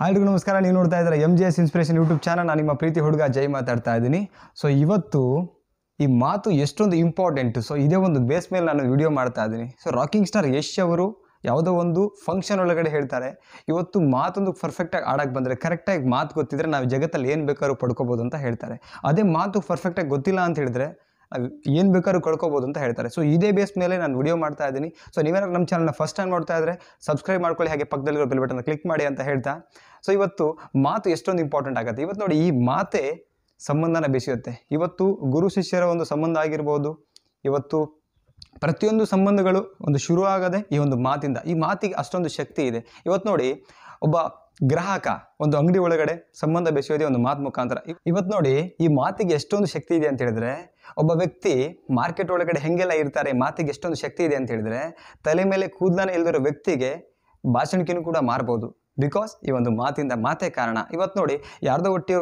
ಹಾಲ್ಗೂ ನಮಸ್ಕಾರ ನೀವು ನೋಡ್ತಾ ಇದ್ದಾರೆ M G S inspiration YouTube channel ನಾನು ನಿಮ್ಮ ಪ್ರೀತಿ ಹುಡುಗ ಜೈ ಮಾತಾಡ್ತಾ ಇದ್ದೀನಿ ಸೊ ಇವತ್ತು ಈ ಮಾತು ಎಷ್ಟೊಂದು ಇಂಪಾರ್ಟೆಂಟ್ ಸೊ ಇದೇ ಒಂದು ಬೇಸ್ ಮೇಲೆ ನಾನು ವಿಡಿಯೋ ಮಾಡ್ತಾ ಇದ್ದೀನಿ ಸೊ ರಾಕಿಂಗ್ ಸ್ಟಾರ್ ಯಶ್ ಅವರು ಯಾವುದೋ ಒಂದು ಫಂಕ್ಷನ್ ಒಳಗಡೆ ಹೇಳ್ತಾರೆ ಇವತ್ತು ಮಾತೊಂದು ಪರ್ಫೆಕ್ಟಾಗಿ ಆಡಕ್ಕೆ ಬಂದರೆ ಕರೆಕ್ಟಾಗಿ ಮಾತು ಗೊತ್ತಿದ್ರೆ ನಾವು ಜಗತ್ತಲ್ಲಿ ಏನು ಬೇಕಾದ್ರೂ ಪಡ್ಕೋಬೋದು ಅಂತ ಹೇಳ್ತಾರೆ ಅದೇ ಮಾತು ಪರ್ಫೆಕ್ಟಾಗಿ ಗೊತ್ತಿಲ್ಲ ಅಂತ ಹೇಳಿದ್ರೆ ಏನು ಬೇಕಾದ್ರೂ ಕಳ್ಕೊಬೋದು ಅಂತ ಹೇಳ್ತಾರೆ ಸೊ ಇದೇ ಬೇಸ್ ಮೇಲೆ ನಾನು ವಿಡಿಯೋ ಮಾಡ್ತಾ ಇದ್ದೀನಿ ಸೊ ನೀವೇನಾದ್ರು ನಮ್ಮ ಚಾನಲ್ನ ಫಸ್ಟ್ ಟೈಮ್ ನೋಡ್ತಾ ಇದ್ರೆ ಸಬ್ಸ್ಕ್ರೈಬ್ ಮಾಡ್ಕೊಳ್ಳಿ ಹಾಗೆ ಪಕ್ಕದಲ್ಲಿರೋ ಬೆಲ್ ಬಟನ್ನ ಕ್ಲಿಕ್ ಮಾಡಿ ಅಂತ ಹೇಳ್ತಾ ಸೊ ಇವತ್ತು ಮಾತು ಎಷ್ಟೊಂದು ಇಂಪಾರ್ಟೆಂಟ್ ಆಗುತ್ತೆ ಇವತ್ತು ನೋಡಿ ಈ ಮಾತೆ ಸಂಬಂಧನ ಬೆಸೆಯುತ್ತೆ ಇವತ್ತು ಗುರು ಶಿಷ್ಯರ ಒಂದು ಸಂಬಂಧ ಆಗಿರ್ಬೋದು ಇವತ್ತು ಪ್ರತಿಯೊಂದು ಸಂಬಂಧಗಳು ಒಂದು ಶುರು ಆಗದೆ ಈ ಒಂದು ಮಾತಿಂದ ಈ ಮಾತಿಗೆ ಅಷ್ಟೊಂದು ಶಕ್ತಿ ಇದೆ ಇವತ್ತು ನೋಡಿ ಒಬ್ಬ ಗ್ರಾಹಕ ಒಂದು ಅಂಗಡಿ ಒಳಗಡೆ ಸಂಬಂಧ ಬೆಸೆಯೋದೇ ಒಂದು ಮಾತು ಮುಖಾಂತರ ಇವತ್ತು ನೋಡಿ ಈ ಮಾತಿಗೆ ಎಷ್ಟೊಂದು ಶಕ್ತಿ ಇದೆ ಅಂತ ಹೇಳಿದ್ರೆ ಒಬ್ಬ ವ್ಯಕ್ತಿ ಮಾರ್ಕೆಟ್ ಒಳಗಡೆ ಹೆಂಗೆಲ್ಲ ಇರ್ತಾರೆ ಮಾತಿಗೆ ಎಷ್ಟೊಂದು ಶಕ್ತಿ ಇದೆ ಅಂತ ಹೇಳಿದ್ರೆ ತಲೆ ಮೇಲೆ ಕೂದಲನೇ ಇಲ್ದಿರೋ ವ್ಯಕ್ತಿಗೆ ಭಾಷಣಕ್ಕಿನೂ ಕೂಡ ಮಾರ್ಬೋದು ಬಿಕಾಸ್ ಈ ಒಂದು ಮಾತಿಂದ ಮಾತೇ ಕಾರಣ ಇವತ್ತು ನೋಡಿ ಯಾರ್ದೋ ಒಟ್ಟಿ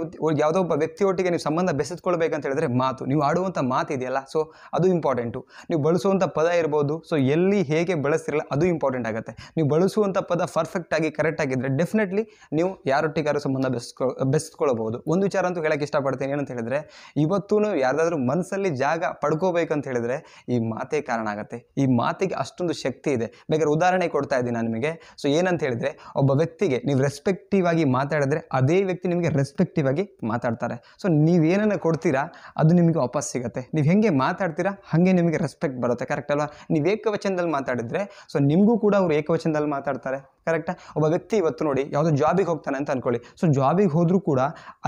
ಯಾವುದೋ ಒಬ್ಬ ವ್ಯಕ್ತಿ ಒಟ್ಟಿಗೆ ನೀವು ಸಂಬಂಧ ಬೆಸೆದುಕೊಳ್ಬೇಕಂತ ಹೇಳಿದ್ರೆ ಮಾತು ನೀವು ಆಡುವಂಥ ಮಾತಿದೆಯಲ್ಲ ಸೊ ಅದು ಇಂಪಾರ್ಟೆಂಟು ನೀವು ಬಳಸುವಂಥ ಪದ ಇರ್ಬೋದು ಸೊ ಎಲ್ಲಿ ಹೇಗೆ ಬಳಸ್ತಿರಲ್ಲ ಅದು ಇಂಪಾರ್ಟೆಂಟ್ ಆಗುತ್ತೆ ನೀವು ಬಳಸುವಂಥ ಪದ ಪರ್ಫೆಕ್ಟಾಗಿ ಕರೆಕ್ಟಾಗಿದ್ದರೆ ಡೆಫಿನೆಟ್ಲಿ ನೀವು ಯಾರೊಟ್ಟಿಗಾರು ಸಂಬಂಧ ಬೆಸ್ಕೊ ಬೆಸ್ಕೊಳ್ಬೋದು ಒಂದು ವಿಚಾರ ಅಂತೂ ಹೇಳೋಕ್ಕೆ ಇಷ್ಟಪಡ್ತೀನಿ ಏನಂತ ಹೇಳಿದ್ರೆ ಇವತ್ತು ಯಾರ್ದಾದ್ರೂ ಮನಸ್ಸಲ್ಲಿ ಜಾಗ ಪಡ್ಕೋಬೇಕಂತ ಹೇಳಿದ್ರೆ ಈ ಮಾತೇ ಕಾರಣ ಆಗುತ್ತೆ ಈ ಮಾತಿಗೆ ಅಷ್ಟೊಂದು ಶಕ್ತಿ ಇದೆ ಬೇಕಾದ್ರೆ ಉದಾಹರಣೆ ಕೊಡ್ತಾ ಇದ್ದೀನಿ ನಾನು ನಿಮಗೆ ಸೊ ಏನಂತ ಹೇಳಿದ್ರೆ ಒಬ್ಬ ವ್ಯಕ್ತಿ ವ್ಯಕ್ತಿಗೆ ನೀವು ರೆಸ್ಪೆಕ್ಟಿವ್ ಆಗಿ ಮಾತಾಡಿದ್ರೆ ಅದೇ ವ್ಯಕ್ತಿ ನಿಮಗೆ ರೆಸ್ಪೆಕ್ಟಿವ್ ಆಗಿ ಮಾತಾಡ್ತಾರೆ ಸೊ ಏನನ್ನ ಕೊಡ್ತೀರಾ ಅದು ನಿಮಗೆ ವಾಪಸ್ ಸಿಗುತ್ತೆ ನೀವು ಹೆಂಗೆ ಮಾತಾಡ್ತೀರಾ ಹಾಗೆ ನಿಮಗೆ ರೆಸ್ಪೆಕ್ಟ್ ಬರುತ್ತೆ ಕರೆಕ್ಟ್ ಅಲ್ವಾ ನೀವು ಏಕವಚನದಲ್ಲಿ ಮಾತಾಡಿದರೆ ಸೊ ನಿಮಗೂ ಕೂಡ ಅವ್ರು ಏಕವಚನದಲ್ಲಿ ಮಾತಾಡ್ತಾರೆ ಕರೆಕ್ಟಾ ಒಬ್ಬ ವ್ಯಕ್ತಿ ಇವತ್ತು ನೋಡಿ ಯಾವುದೋ ಜಾಬಿಗೆ ಹೋಗ್ತಾನೆ ಅಂತ ಅಂದ್ಕೊಳ್ಳಿ ಸೊ ಜಾಬಿಗೆ ಹೋದರೂ ಕೂಡ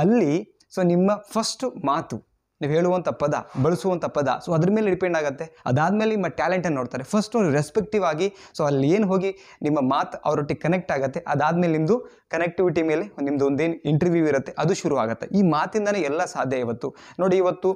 ಅಲ್ಲಿ ಸೊ ನಿಮ್ಮ ಫಸ್ಟ್ ಮಾತು ನೀವು ಹೇಳುವಂಥ ಪದ ಬಳಸುವಂಥ ಪದ ಸೊ ಅದ್ರ ಮೇಲೆ ಡಿಪೆಂಡ್ ಆಗುತ್ತೆ ಅದಾದಮೇಲೆ ನಿಮ್ಮ ಟ್ಯಾಲೆಂಟನ್ನು ನೋಡ್ತಾರೆ ಫಸ್ಟ್ ಒಂದು ರೆಸ್ಪೆಕ್ಟಿವ್ ಆಗಿ ಸೊ ಅಲ್ಲಿ ಏನು ಹೋಗಿ ನಿಮ್ಮ ಮಾತು ಅವರೊಟ್ಟಿಗೆ ಕನೆಕ್ಟ್ ಆಗುತ್ತೆ ಅದಾದಮೇಲೆ ನಿಮ್ಮದು ಕನೆಕ್ಟಿವಿಟಿ ಮೇಲೆ ನಿಮ್ಮದು ಒಂದೇನು ಇಂಟರ್ವ್ಯೂ ಇರುತ್ತೆ ಅದು ಶುರು ಆಗುತ್ತೆ ಈ ಮಾತಿಂದನೇ ಎಲ್ಲ ಸಾಧ್ಯ ಇವತ್ತು ನೋಡಿ ಇವತ್ತು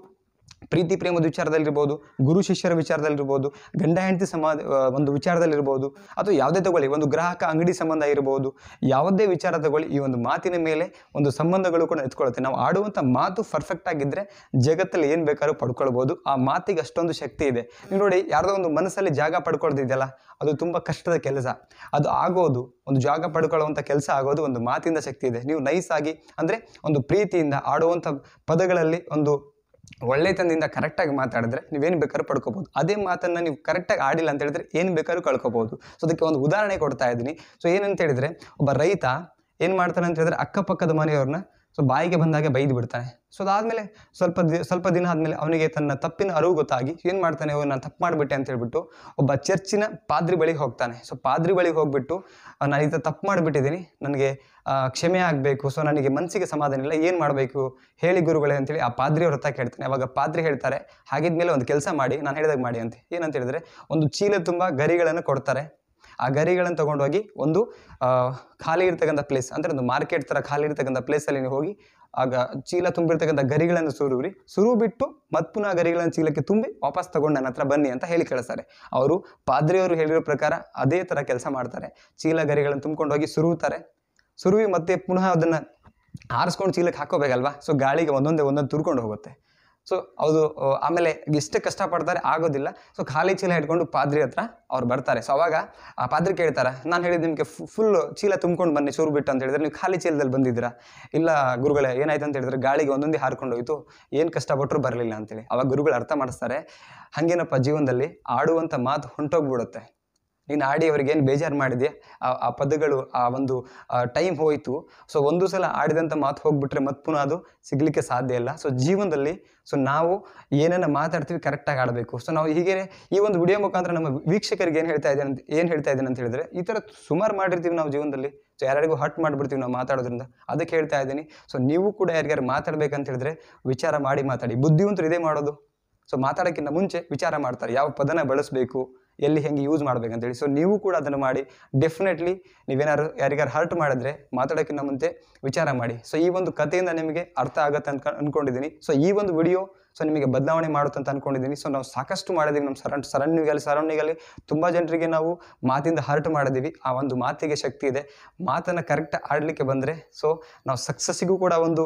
ಪ್ರೀತಿ ಪ್ರೇಮದ ವಿಚಾರದಲ್ಲಿರ್ಬೋದು ಗುರು ಶಿಷ್ಯರ ವಿಚಾರದಲ್ಲಿರ್ಬೋದು ಗಂಡ ಹೆಂಡತಿ ಸಮಾಜ ಒಂದು ವಿಚಾರದಲ್ಲಿರ್ಬೋದು ಅಥವಾ ಯಾವುದೇ ತಗೊಳ್ಳಿ ಒಂದು ಗ್ರಾಹಕ ಅಂಗಡಿ ಸಂಬಂಧ ಇರ್ಬೋದು ಯಾವುದೇ ವಿಚಾರ ತಗೊಳ್ಳಿ ಈ ಒಂದು ಮಾತಿನ ಮೇಲೆ ಒಂದು ಸಂಬಂಧಗಳು ಕೂಡ ಎತ್ಕೊಳ್ಳುತ್ತೆ ನಾವು ಆಡುವಂಥ ಮಾತು ಪರ್ಫೆಕ್ಟ್ ಆಗಿದ್ದರೆ ಜಗತ್ತಲ್ಲಿ ಏನು ಬೇಕಾದ್ರೂ ಪಡ್ಕೊಳ್ಬೋದು ಆ ಮಾತಿಗೆ ಅಷ್ಟೊಂದು ಶಕ್ತಿ ಇದೆ ನೀವು ನೋಡಿ ಯಾರದೋ ಒಂದು ಮನಸ್ಸಲ್ಲಿ ಜಾಗ ಪಡ್ಕೊಳ್ತಿದ್ದಲ್ಲ ಅದು ತುಂಬ ಕಷ್ಟದ ಕೆಲಸ ಅದು ಆಗೋದು ಒಂದು ಜಾಗ ಪಡ್ಕೊಳ್ಳುವಂಥ ಕೆಲಸ ಆಗೋದು ಒಂದು ಮಾತಿಂದ ಶಕ್ತಿ ಇದೆ ನೀವು ನೈಸ್ ಆಗಿ ಅಂದರೆ ಒಂದು ಪ್ರೀತಿಯಿಂದ ಆಡುವಂಥ ಪದಗಳಲ್ಲಿ ಒಂದು ಒಳ್ಳೆತನದಿಂದ ಕರೆಕ್ಟಾಗಿ ಮಾತಾಡಿದ್ರೆ ನೀವೇನು ಬೇಕಾದ್ರೂ ಪಡ್ಕೋಬಹುದು ಅದೇ ಮಾತನ್ನು ನೀವು ಕರೆಕ್ಟಾಗಿ ಆಡಿಲ್ಲ ಅಂತ ಹೇಳಿದ್ರೆ ಏನು ಬೇಕಾದ್ರೂ ಕಳ್ಕೋಬಹುದು ಸೊ ಅದಕ್ಕೆ ಒಂದು ಉದಾಹರಣೆ ಕೊಡ್ತಾ ಇದ್ದೀನಿ ಸೊ ಏನಂತ ಹೇಳಿದ್ರೆ ಒಬ್ಬ ರೈತ ಏನು ಮಾಡ್ತಾನೆ ಅಂತ ಹೇಳಿದ್ರೆ ಅಕ್ಕಪಕ್ಕದ ಮನೆಯವ್ರನ್ನ ಸೊ ಬಾಯಿಗೆ ಬಂದಾಗ ಬೈದು ಬಿಡ್ತಾನೆ ಸೊ ಅದಾದಮೇಲೆ ಸ್ವಲ್ಪ ಸ್ವಲ್ಪ ದಿನ ಆದಮೇಲೆ ಅವನಿಗೆ ತನ್ನ ತಪ್ಪಿನ ಅರಿವು ಗೊತ್ತಾಗಿ ಏನು ಮಾಡ್ತಾನೆ ಅವನು ನಾನು ತಪ್ಪು ಮಾಡಿಬಿಟ್ಟೆ ಅಂತ ಹೇಳ್ಬಿಟ್ಟು ಒಬ್ಬ ಚರ್ಚಿನ ಪಾದ್ರಿ ಬಳಿಗೆ ಹೋಗ್ತಾನೆ ಸೊ ಪಾದ್ರಿ ಬಳಿಗೆ ಹೋಗ್ಬಿಟ್ಟು ನಾನು ಈ ತಪ್ಪು ಮಾಡಿಬಿಟ್ಟಿದ್ದೀನಿ ನನಗೆ ಕ್ಷಮೆ ಆಗಬೇಕು ಸೊ ನನಗೆ ಮನಸ್ಸಿಗೆ ಸಮಾಧಾನ ಇಲ್ಲ ಏನು ಮಾಡಬೇಕು ಹೇಳಿ ಗುರುಗಳೇ ಅಂತೇಳಿ ಆ ಪಾದ್ರಿಯವ್ರ ಹತ್ರ ಕೇಳ್ತಾನೆ ಅವಾಗ ಪಾದ್ರಿ ಹೇಳ್ತಾರೆ ಹಾಗಿದ್ಮೇಲೆ ಒಂದು ಕೆಲಸ ಮಾಡಿ ನಾನು ಹೇಳಿದಾಗ ಮಾಡಿ ಅಂತ ಏನಂತ ಹೇಳಿದ್ರೆ ಒಂದು ಚೀಲ ತುಂಬ ಗರಿಗಳನ್ನು ಕೊಡ್ತಾರೆ ಆ ಗರಿಗಳನ್ನು ತೊಗೊಂಡೋಗಿ ಒಂದು ಖಾಲಿ ಇರ್ತಕ್ಕಂಥ ಪ್ಲೇಸ್ ಅಂದರೆ ಒಂದು ಮಾರ್ಕೆಟ್ ಥರ ಖಾಲಿ ಇರ್ತಕ್ಕಂಥ ಪ್ಲೇಸಲ್ಲಿ ನೀವು ಹೋಗಿ ಆಗ ಚೀಲ ತುಂಬಿರ್ತಕ್ಕಂಥ ಗರಿಗಳನ್ನು ಸುರುವ್ರಿ ಸುರು ಬಿಟ್ಟು ಪುನಃ ಗರಿಗಳನ್ನು ಚೀಲಕ್ಕೆ ತುಂಬಿ ವಾಪಸ್ ತಗೊಂಡು ನನ್ನ ಹತ್ರ ಬನ್ನಿ ಅಂತ ಹೇಳಿ ಕಳಿಸ್ತಾರೆ ಅವರು ಪಾದ್ರಿಯವರು ಹೇಳಿರೋ ಪ್ರಕಾರ ಅದೇ ಥರ ಕೆಲಸ ಮಾಡ್ತಾರೆ ಚೀಲ ಗರಿಗಳನ್ನು ತುಂಬಿಕೊಂಡೋಗಿ ಸುರುವುತ್ತಾರೆ ಸುರುವಿ ಮತ್ತೆ ಪುನಃ ಅದನ್ನು ಆರಿಸ್ಕೊಂಡು ಚೀಲಕ್ಕೆ ಹಾಕೋಬೇಕಲ್ವಾ ಸೊ ಗಾಳಿಗೆ ಒಂದೊಂದೇ ಒಂದೊಂದು ತುರ್ಕೊಂಡು ಹೋಗುತ್ತೆ ಸೊ ಅದು ಆಮೇಲೆ ಎಷ್ಟು ಕಷ್ಟಪಡ್ತಾರೆ ಆಗೋದಿಲ್ಲ ಸೊ ಖಾಲಿ ಚೀಲ ಹಿಡ್ಕೊಂಡು ಪಾದ್ರಿ ಹತ್ರ ಅವ್ರು ಬರ್ತಾರೆ ಸೊ ಅವಾಗ ಆ ಪಾದ್ರಿ ಕೇಳ್ತಾರೆ ನಾನು ಹೇಳಿದ್ದು ನಿಮಗೆ ಫುಲ್ ಚೀಲ ತುಂಬ್ಕೊಂಡು ಬನ್ನಿ ಚೂರು ಬಿಟ್ಟು ಅಂತ ಹೇಳಿದ್ರೆ ನೀವು ಖಾಲಿ ಚೀಲದಲ್ಲಿ ಬಂದಿದ್ದೀರಾ ಇಲ್ಲ ಗುರುಗಳೇ ಏನಾಯ್ತು ಅಂತ ಹೇಳಿದ್ರೆ ಗಾಳಿಗೆ ಒಂದೊಂದೇ ಹಾರ್ಕೊಂಡು ಹೋಯಿತು ಏನು ಕಷ್ಟಪಟ್ಟರು ಬರಲಿಲ್ಲ ಅಂತೇಳಿ ಅವಾಗ ಗುರುಗಳು ಅರ್ಥ ಮಾಡಿಸ್ತಾರೆ ಹಾಗೇನಪ್ಪ ಜೀವನದಲ್ಲಿ ಆಡುವಂಥ ಮಾತು ಹೊಂಟೋಗ್ಬಿಡುತ್ತೆ ನೀನು ಆಡಿ ಏನು ಬೇಜಾರು ಮಾಡಿದೆ ಆ ಪದಗಳು ಆ ಒಂದು ಟೈಮ್ ಹೋಯಿತು ಸೊ ಒಂದು ಸಲ ಆಡಿದಂಥ ಮಾತು ಹೋಗಿಬಿಟ್ರೆ ಮತ್ತೆ ಪುನಃ ಅದು ಸಿಗಲಿಕ್ಕೆ ಸಾಧ್ಯ ಇಲ್ಲ ಸೊ ಜೀವನದಲ್ಲಿ ಸೊ ನಾವು ಏನನ್ನ ಮಾತಾಡ್ತೀವಿ ಕರೆಕ್ಟಾಗಿ ಆಡಬೇಕು ಸೊ ನಾವು ಹೀಗೆ ಈ ಒಂದು ವಿಡಿಯೋ ಮುಖಾಂತರ ನಮ್ಮ ವೀಕ್ಷಕರಿಗೆ ಏನು ಹೇಳ್ತಾ ಇದ್ದೇನೆ ಅಂತ ಏನು ಹೇಳ್ತಾ ಇದ್ದೇನೆ ಅಂತ ಹೇಳಿದ್ರೆ ಈ ಥರ ಸುಮಾರು ಮಾಡಿರ್ತೀವಿ ನಾವು ಜೀವನದಲ್ಲಿ ಸೊ ಯಾರಿಗೂ ಹಟ್ ಮಾಡಿಬಿಡ್ತೀವಿ ನಾವು ಮಾತಾಡೋದ್ರಿಂದ ಅದಕ್ಕೆ ಹೇಳ್ತಾ ಇದ್ದೀನಿ ಸೊ ನೀವು ಕೂಡ ಯಾರಿಗಾರು ಮಾತಾಡಬೇಕಂತ ಹೇಳಿದ್ರೆ ವಿಚಾರ ಮಾಡಿ ಮಾತಾಡಿ ಬುದ್ಧಿವಂತರು ಇದೇ ಮಾಡೋದು ಸೊ ಮಾತಾಡೋಕ್ಕಿಂತ ಮುಂಚೆ ವಿಚಾರ ಮಾಡ್ತಾರೆ ಯಾವ ಪದನ ಬಳಸಬೇಕು ಎಲ್ಲಿ ಹೆಂಗೆ ಯೂಸ್ ಮಾಡ್ಬೇಕಂತೇಳಿ ಸೊ ನೀವು ಕೂಡ ಅದನ್ನು ಮಾಡಿ ಡೆಫಿನೆಟ್ಲಿ ನೀವೇನಾದ್ರು ಯಾರಿಗಾರು ಹರ್ಟ್ ಮಾಡಿದ್ರೆ ಮಾತಾಡೋಕ್ಕಿಂತ ಮುಂಚೆ ವಿಚಾರ ಮಾಡಿ ಸೊ ಈ ಒಂದು ಕಥೆಯಿಂದ ನಿಮಗೆ ಅರ್ಥ ಆಗತ್ತೆ ಅಂತ ಅಂದ್ಕೊಂಡಿದ್ದೀನಿ ಸೊ ಈ ಒಂದು ವಿಡಿಯೋ ಸೊ ನಿಮಗೆ ಬದಲಾವಣೆ ಮಾಡುತ್ತೆ ಅಂತ ಅನ್ಕೊಂಡಿದ್ದೀನಿ ಸೊ ನಾವು ಸಾಕಷ್ಟು ಮಾಡಿದೀವಿ ನಮ್ಮ ಸರೌಂಡ್ ಸರೌಂಡಿಂಗಲ್ಲಿ ಸರೌಂಡಿಂಗಲ್ಲಿ ತುಂಬ ಜನರಿಗೆ ನಾವು ಮಾತಿಂದ ಹರ್ಟ್ ಮಾಡಿದೀವಿ ಆ ಒಂದು ಮಾತಿಗೆ ಶಕ್ತಿ ಇದೆ ಮಾತನ್ನು ಕರೆಕ್ಟ್ ಆಡಲಿಕ್ಕೆ ಬಂದರೆ ಸೊ ನಾವು ಸಕ್ಸಸ್ಸಿಗೂ ಕೂಡ ಒಂದು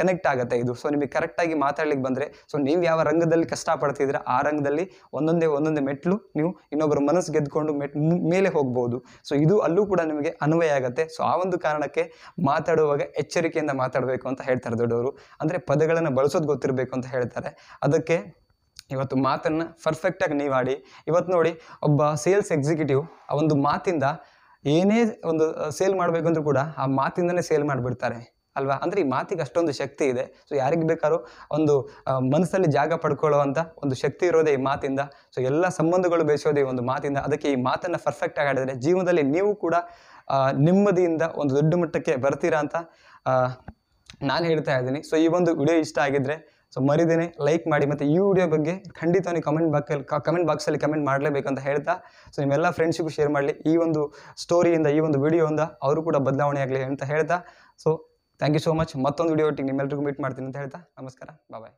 ಕನೆಕ್ಟ್ ಆಗುತ್ತೆ ಇದು ಸೊ ನಿಮಗೆ ಕರೆಕ್ಟಾಗಿ ಮಾತಾಡ್ಲಿಕ್ಕೆ ಬಂದರೆ ಸೊ ನೀವು ಯಾವ ರಂಗದಲ್ಲಿ ಕಷ್ಟಪಡ್ತಿದ್ದೀರಾ ಆ ರಂಗದಲ್ಲಿ ಒಂದೊಂದೇ ಒಂದೊಂದೇ ಮೆಟ್ಲು ನೀವು ಇನ್ನೊಬ್ಬರ ಮನಸ್ಸು ಗೆದ್ದುಕೊಂಡು ಮೆಟ್ ಮೇಲೆ ಹೋಗ್ಬೋದು ಸೊ ಇದು ಅಲ್ಲೂ ಕೂಡ ನಿಮಗೆ ಅನ್ವಯ ಆಗುತ್ತೆ ಸೊ ಆ ಒಂದು ಕಾರಣಕ್ಕೆ ಮಾತಾಡುವಾಗ ಎಚ್ಚರಿಕೆಯಿಂದ ಮಾತಾಡಬೇಕು ಅಂತ ಹೇಳ್ತಾರೆ ದೊಡ್ಡವರು ಅಂದರೆ ಪದಗಳನ್ನು ಬಳಸೋದು ಗೊತ್ತಿರಬೇಕು ಅಂತ ಹೇಳ್ತಾರೆ ಅದಕ್ಕೆ ಇವತ್ತು ಮಾತನ್ನು ಪರ್ಫೆಕ್ಟಾಗಿ ನೀವು ಆಡಿ ಇವತ್ತು ನೋಡಿ ಒಬ್ಬ ಸೇಲ್ಸ್ ಎಕ್ಸಿಕ್ಯೂಟಿವ್ ಆ ಒಂದು ಮಾತಿಂದ ಏನೇ ಒಂದು ಸೇಲ್ ಮಾಡಬೇಕು ಕೂಡ ಆ ಮಾತಿಂದನೇ ಸೇಲ್ ಮಾಡಿಬಿಡ್ತಾರೆ ಅಲ್ವಾ ಅಂದರೆ ಈ ಮಾತಿಗೆ ಅಷ್ಟೊಂದು ಶಕ್ತಿ ಇದೆ ಸೊ ಯಾರಿಗೆ ಬೇಕಾದ್ರೂ ಒಂದು ಮನಸ್ಸಲ್ಲಿ ಜಾಗ ಪಡ್ಕೊಳ್ಳುವಂಥ ಒಂದು ಶಕ್ತಿ ಇರೋದೇ ಈ ಮಾತಿಂದ ಸೊ ಎಲ್ಲ ಸಂಬಂಧಗಳು ಬೇಯಿಸೋದೇ ಈ ಒಂದು ಮಾತಿಂದ ಅದಕ್ಕೆ ಈ ಮಾತನ್ನು ಪರ್ಫೆಕ್ಟಾಗಿ ಆಡಿದರೆ ಜೀವನದಲ್ಲಿ ನೀವು ಕೂಡ ನೆಮ್ಮದಿಯಿಂದ ಒಂದು ದೊಡ್ಡ ಮಟ್ಟಕ್ಕೆ ಬರ್ತೀರಾ ಅಂತ ನಾನು ಹೇಳ್ತಾ ಇದ್ದೀನಿ ಸೊ ಈ ಒಂದು ವಿಡಿಯೋ ಇಷ್ಟ ಆಗಿದ್ದರೆ ಸೊ ಮರಿದೇನೆ ಲೈಕ್ ಮಾಡಿ ಮತ್ತು ಈ ವಿಡಿಯೋ ಬಗ್ಗೆ ಖಂಡಿತ ನೀವು ಕಮೆಂಟ್ ಬಾಕ್ಸಲ್ಲಿ ಕಮೆಂಟ್ ಬಾಕ್ಸಲ್ಲಿ ಕಮೆಂಟ್ ಮಾಡಲೇಬೇಕಂತ ಹೇಳ್ತಾ ಸೊ ನಿಮ್ಮೆಲ್ಲ ಫ್ರೆಂಡ್ಸಿಗೂ ಶೇರ್ ಮಾಡಲಿ ಈ ಒಂದು ಸ್ಟೋರಿಯಿಂದ ಈ ಒಂದು ವಿಡಿಯೋಯಿಂದ ಅವರು ಕೂಡ ಬದಲಾವಣೆ ಆಗಲಿ ಅಂತ ಹೇಳ್ತಾ so thank you so much ಮತ್ತೊಂದು ವಿಡಿಯೋ ಒಟ್ಟಿಗೆ ನಿಮ್ಮೆಲ್ಲರಿಗೂ ಮೀಟ್ ಮಾಡ್ತೀನಿ ಅಂತ ಹೇಳ್ತಾ ನಮಸ್ಕಾರ ಬಾಯ್